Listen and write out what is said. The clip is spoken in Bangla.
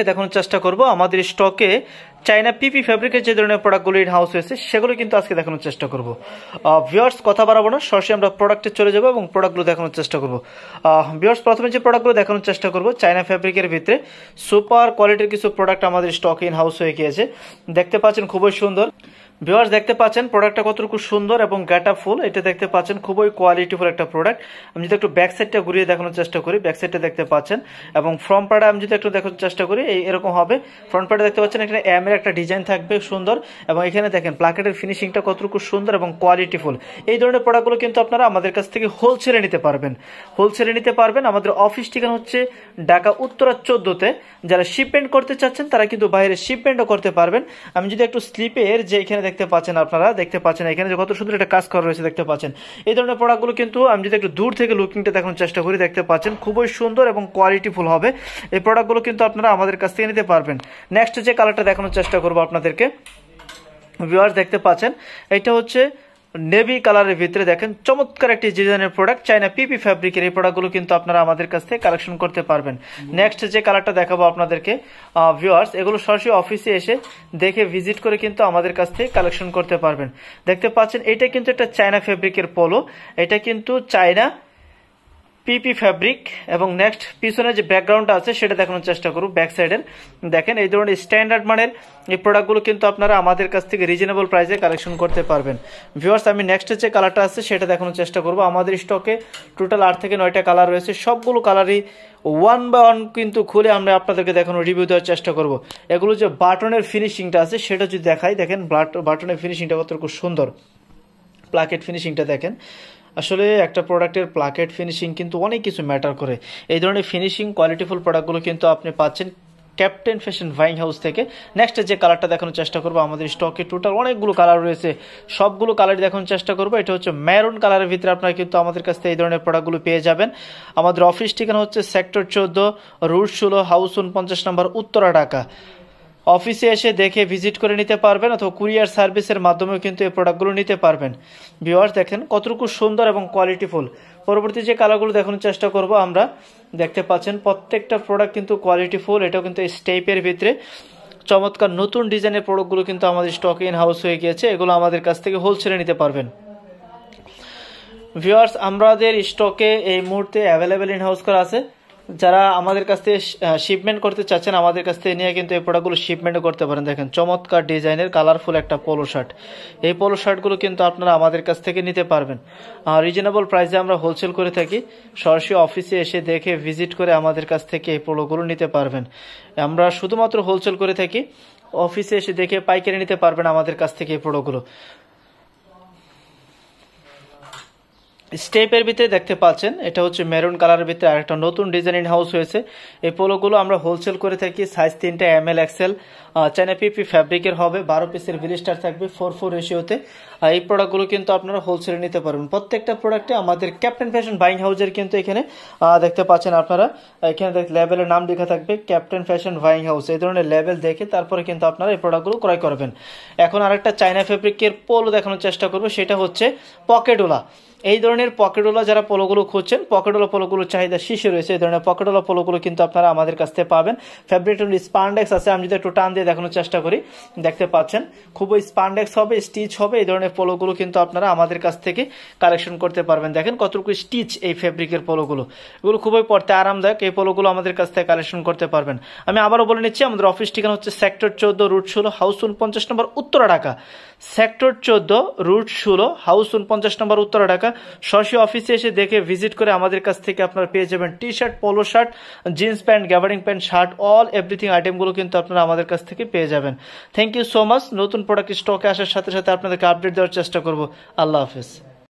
কমপক্ষে দেখানোর চেষ্টা করব আমাদের স্টকে চাইনা পিপি ফ্যাব্রিকের যে ধরনের প্রোডাক্টগুলো ইন হাউস হয়েছে সেগুলো কিন্তু আজকে দেখানোর চেষ্টা করবো ভিওর্স কথা বাড়াবো না সরাসরি আমরা প্রোডাক্টে চলে যাবো এবং প্রোডাক্টগুলো দেখানোর চেষ্টা করবো ভিওর্স প্রথমে যে প্রোডাক্টগুলো দেখানোর চেষ্টা করবো চাইনা ফ্যাব্রিকের ভিতরে সুপার কোয়ালিটির কিছু প্রোডাক্ট আমাদের স্টক ইন হাউস হয়ে গিয়েছে দেখতে পাচ্ছেন খুবই সুন্দর ভিওয়ার্স দেখতে পাচ্ছেন প্রোডাক্টটা কতটুকু সুন্দর এবং গাটা ফুল এটা দেখতে পাচ্ছেন খুবই কোয়ালিটিফুল একটা প্রোডাক্ট আমি যদি একটু ব্যাক সাইডটা ঘুরিয়ে দেখানোর চেষ্টা করি ব্যাক সাইডটা দেখতে পাচ্ছেন এবং ফ্রন্ট পার্টে আমি যদি একটু দেখানোর চেষ্টা করি এই এরকম হবে ফ্রন্ট পার্টে দেখতে পাচ্ছেন এখানে এম এর একটা ডিজাইন থাকবে সুন্দর এবং এখানে দেখেন প্লাকেটের ফিনিশিংটা কতটুকু সুন্দর এবং কোয়ালিটিফুল এই ধরনের প্রোডাক্টগুলো কিন্তু আপনারা আমাদের কাছ থেকে হোলসেলে নিতে পারবেন হোলসেলে নিতে পারবেন আমাদের অফিস ঠিকানা হচ্ছে ঢাকা উত্তরা চোদ্দোতে যারা শিপমেন্ট করতে চাচ্ছেন তারা কিন্তু বাইরে শিপমেন্টও করতে পারবেন আমি যদি একটু স্লিপের যে এখানে দেখতে পাচ্ছেন আপনারা দেখতে পাচ্ছেন এখানে যে কত সুন্দর একটা কাজ করা রয়েছে দেখতে পাচ্ছেন এই ধরনের প্রোডাক্টগুলো কিন্তু আমি যদি একটু দূর থেকে লুকিংটা দেখানোর চেষ্টা করি দেখতে পাচ্ছেন খুবই সুন্দর এবং কোয়ালিটিফুল হবে এই প্রোডাক্টগুলো কিন্তু আপনারা আমাদের কাছ থেকে নিতে পারবেন নেক্সট যে কালারটা দেখানোর চেষ্টা করবো আপনাদেরকে ভিওয়ার্স দেখতে পাচ্ছেন এটা হচ্ছে নেভি কালারের ভিতরে দেখেন চমৎকার একটি ডিজাইনের প্রোডাক্ট চাইনা পিপি ফ্যাব্রিকের এই প্রোডাক্টগুলো কিন্তু আপনারা আমাদের কাছ থেকে কালেকশন করতে পারবেন নেক্সট যে কালারটা দেখাবো আপনাদেরকে ভিউয়ার্স এগুলো সরাসরি অফিসে এসে দেখে ভিজিট করে কিন্তু আমাদের কাছ থেকে কালেকশন করতে পারবেন দেখতে পাচ্ছেন এটা কিন্তু একটা চায়না ফেব্রিকের পোলো এটা কিন্তু চায়না পিপি ফ্যাব্রিক এবং নেক্সট পিছনে যে ব্যাকগ্রাউন্ডটা আছে সেটা দেখানোর চেষ্টা করুন ব্যাক সাইডের দেখেন এই ধরনের স্ট্যান্ডার্ড মানের এই প্রোডাক্টগুলো কিন্তু আপনারা আমাদের কাছ থেকে রিজনেবল প্রাইসে কালেকশন করতে পারবেন ভিওয়ার্স আমি নেক্সট যে কালারটা আছে সেটা দেখানোর চেষ্টা করব আমাদের স্টকে টোটাল আট থেকে নয়টা কালার রয়েছে সবগুলো কালারই ওয়ান বাই ওয়ান কিন্তু খুলে আমরা আপনাদেরকে দেখানোর রিভিউ দেওয়ার চেষ্টা করব এগুলো যে বাটনের ফিনিশিংটা আছে সেটা যদি দেখাই দেখেন বাটনের ফিনিশিংটা কত সুন্দর প্লাকেট ফিনিশিংটা দেখেন আসলে একটা প্রোডাক্টের প্লাকেট ফিনিশিং কিন্তু অনেক কিছু ম্যাটার করে এই ধরনের ফিনিশিং কোয়ালিটিফুল প্রোডাক্টগুলো কিন্তু আপনি পাচ্ছেন ক্যাপ্টেন ফ্যাশন ভাইং হাউস থেকে নেক্সট যে কালারটা দেখানোর চেষ্টা করবো আমাদের স্টকে টোটাল অনেকগুলো কালার রয়েছে সবগুলো কালারই দেখানোর চেষ্টা করবো এটা হচ্ছে ম্যারুন কালারের ভিতরে আপনারা কিন্তু আমাদের কাছ থেকে এই ধরনের প্রোডাক্টগুলো পেয়ে যাবেন আমাদের অফিস ঠিকানা হচ্ছে সেক্টর চোদ্দো রুট ষোলো হাউস উনপঞ্চাশ নম্বর উত্তরা ঢাকা অফিসে এসে দেখে ভিজিট করে নিতে পারবেন অথবা কুরিয়ার সার্ভিসের মাধ্যমেও কিন্তু এই প্রোডাক্টগুলো নিতে পারবেন ভিওয়ার্স দেখেন কতটুকু সুন্দর এবং কোয়ালিটিফুল পরবর্তী যে কালারগুলো দেখানোর চেষ্টা করব আমরা দেখতে পাচ্ছেন প্রত্যেকটা প্রোডাক্ট কিন্তু কোয়ালিটিফুল এটাও কিন্তু স্টেপের ভিতরে চমৎকার নতুন ডিজাইনের প্রোডাক্টগুলো কিন্তু আমাদের স্টক ইন হাউস হয়ে গিয়েছে এগুলো আমাদের কাছ থেকে হোলসেলে নিতে পারবেন ভিওয়ার্স আমাদের স্টকে এই মুহূর্তে অ্যাভেলেবেল ইন হাউস করা আছে যারা আমাদের কাছ থেকে শিপমেন্ট করতে চাচ্ছেন আমাদের কাছ থেকে নিয়ে কিন্তু এই প্রোডাক্টগুলো শিপমেন্টও করতে পারেন দেখেন চমৎকার ডিজাইনের কালারফুল একটা পোলো শার্ট এই পোলো শার্টগুলো কিন্তু আপনারা আমাদের কাছ থেকে নিতে পারবেন রিজনেবল প্রাইসে আমরা হোলসেল করে থাকি সরাসরি অফিসে এসে দেখে ভিজিট করে আমাদের কাছ থেকে এই পোলোগুলো নিতে পারবেন আমরা শুধুমাত্র হোলসেল করে থাকি অফিসে এসে দেখে পাইকারি নিতে পারবেন আমাদের কাছ থেকে এই প্রোডাক্টগুলো স্টেপের ভিতরে দেখতে পাচ্ছেন এটা হচ্ছে মেরুন কালারের ভিতরে আরেকটা নতুন ডিজাইন হাউস হয়েছে এই পোলোগুলো আমরা হোলসেল করে থাকি সাইজ তিনটা M L XL China PP ফ্যাব্রিকের হবে বারো পিসের ভিলিস্টার থাকবে ফোর ফোর রেশিওতে এই প্রোডাক্টগুলো কিন্তু আপনারা হোলসেলে নিতে পারবেন প্রত্যেকটা প্রোডাক্টে আমাদের ক্যাপ্টেন ফ্যাশন বাইং হাউসের কিন্তু এখানে দেখতে পাচ্ছেন আপনারা এখানে দেখ লেভেলের নাম লেখা থাকবে ক্যাপ্টেন ফ্যাশন বাইং হাউস এই ধরনের লেভেল দেখে তারপরে কিন্তু আপনারা এই প্রোডাক্টগুলো ক্রয় করবেন এখন আরেকটা চায়না ফেব্রিকের পোলো দেখানোর চেষ্টা করবো সেটা হচ্ছে ওলা এই ধরনের পকেটওয়ালা যারা পলোগুলো খুঁজছেন পকেটওয়ালা পলোগুলোর চাহিদা শীর্ষে রয়েছে এই ধরনের পকেটওয়ালা পলোগুলো কিন্তু আপনারা আমাদের কাছ থেকে পাবেন ফেব্রিকটন স্পান্ডেক্স আছে আমি যদি একটু টান দিয়ে দেখানোর চেষ্টা করি দেখতে পাচ্ছেন খুবই স্পান্ডেক্স হবে স্টিচ হবে এই ধরনের পলোগুলো কিন্তু আপনারা আমাদের কাছ থেকে কালেকশন করতে পারবেন দেখেন কতটুকু স্টিচ এই ফেব্রিকের পলোগুলো এগুলো খুবই পড়তে আরামদায়ক এই পলোগুলো আমাদের কাছ থেকে কালেকশন করতে পারবেন আমি আবারও বলে নিচ্ছি আমাদের অফিস ঠিকানা হচ্ছে সেক্টর চোদ্দ রুট ষোলো হাউস উনপঞ্চাশ নম্বর উত্তরা ঢাকা সেক্টর চোদ্দ রুট ষোলো হাউস উনপঞ্চাশ নম্বর উত্তরা ঢাকা টাকা সরাসরি অফিসে এসে দেখে ভিজিট করে আমাদের কাছ থেকে আপনারা পেয়ে যাবেন T shirt polo shirt jeans pant gabardine pant shirt all everything আইটেমগুলো কিন্তু আপনারা আমাদের কাছ থেকে পেয়ে যাবেন থ্যাংক ইউ সো মাচ নতুন প্রোডাক্ট স্টকে আসার সাথে সাথে আপনাদেরকে আপডেট দেওয়ার চেষ্টা করব আল্লাহ হাফিজ